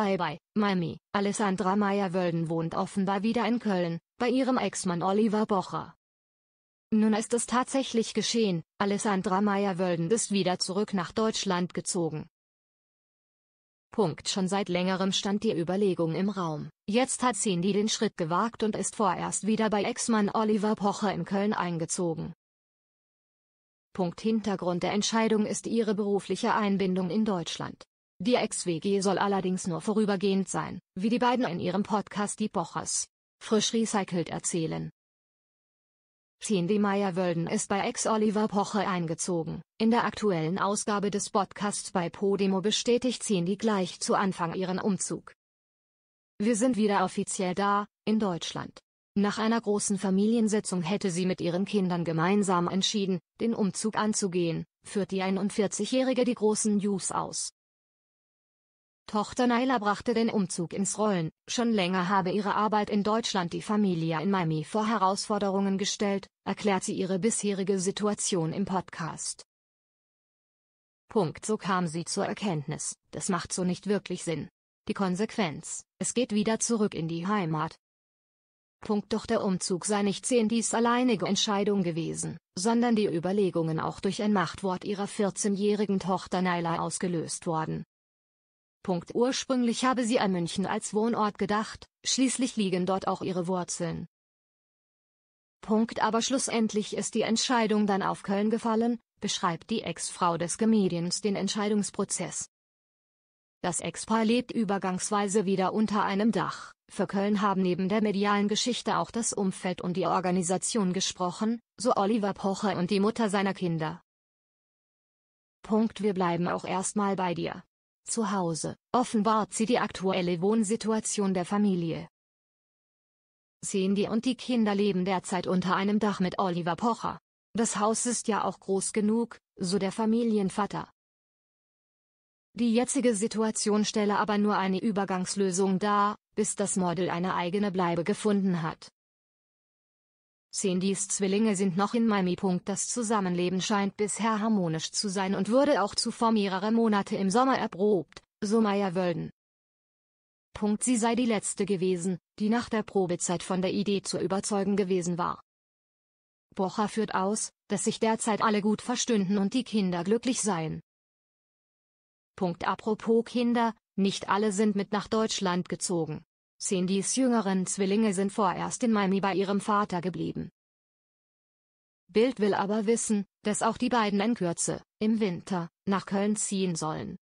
Bye bye, Mami. Alessandra Meyer-Wölden wohnt offenbar wieder in Köln, bei ihrem Ex-Mann Oliver Bocher. Nun ist es tatsächlich geschehen, Alessandra Meyer-Wölden ist wieder zurück nach Deutschland gezogen. Punkt. Schon seit längerem stand die Überlegung im Raum. Jetzt hat Cindy den Schritt gewagt und ist vorerst wieder bei Ex-Mann Oliver Pocher in Köln eingezogen. Punkt. Hintergrund der Entscheidung ist ihre berufliche Einbindung in Deutschland. Die Ex-WG soll allerdings nur vorübergehend sein, wie die beiden in ihrem Podcast Die Pochers frisch recycelt erzählen. Cindy Meyer-Wölden ist bei Ex-Oliver Pocher eingezogen. In der aktuellen Ausgabe des Podcasts bei Podemo bestätigt Cindy gleich zu Anfang ihren Umzug. Wir sind wieder offiziell da, in Deutschland. Nach einer großen Familiensitzung hätte sie mit ihren Kindern gemeinsam entschieden, den Umzug anzugehen, führt die 41-Jährige die großen News aus. Tochter Naila brachte den Umzug ins Rollen, schon länger habe ihre Arbeit in Deutschland die Familie in Miami vor Herausforderungen gestellt, erklärt sie ihre bisherige Situation im Podcast. Punkt. So kam sie zur Erkenntnis, das macht so nicht wirklich Sinn. Die Konsequenz, es geht wieder zurück in die Heimat. Punkt. Doch der Umzug sei nicht dies alleinige Entscheidung gewesen, sondern die Überlegungen auch durch ein Machtwort ihrer 14-jährigen Tochter Naila ausgelöst worden, Punkt. Ursprünglich habe sie an München als Wohnort gedacht, schließlich liegen dort auch ihre Wurzeln. Punkt aber schlussendlich ist die Entscheidung dann auf Köln gefallen, beschreibt die Ex-Frau des Comedians den Entscheidungsprozess. Das Ex-Paar lebt übergangsweise wieder unter einem Dach. Für Köln haben neben der medialen Geschichte auch das Umfeld und die Organisation gesprochen, so Oliver Pocher und die Mutter seiner Kinder. Punkt. Wir bleiben auch erstmal bei dir zu Hause, offenbart sie die aktuelle Wohnsituation der Familie. Cindy und die Kinder leben derzeit unter einem Dach mit Oliver Pocher. Das Haus ist ja auch groß genug, so der Familienvater. Die jetzige Situation stelle aber nur eine Übergangslösung dar, bis das Model eine eigene Bleibe gefunden hat. Cindys Zwillinge sind noch in Miami. Das Zusammenleben scheint bisher harmonisch zu sein und wurde auch zuvor mehrere Monate im Sommer erprobt, so Meyer-Wölden. Sie sei die letzte gewesen, die nach der Probezeit von der Idee zu überzeugen gewesen war. Bocher führt aus, dass sich derzeit alle gut verstünden und die Kinder glücklich seien. Punkt apropos Kinder, nicht alle sind mit nach Deutschland gezogen. Cindys jüngeren Zwillinge sind vorerst in Miami bei ihrem Vater geblieben. Bild will aber wissen, dass auch die beiden in Kürze, im Winter, nach Köln ziehen sollen.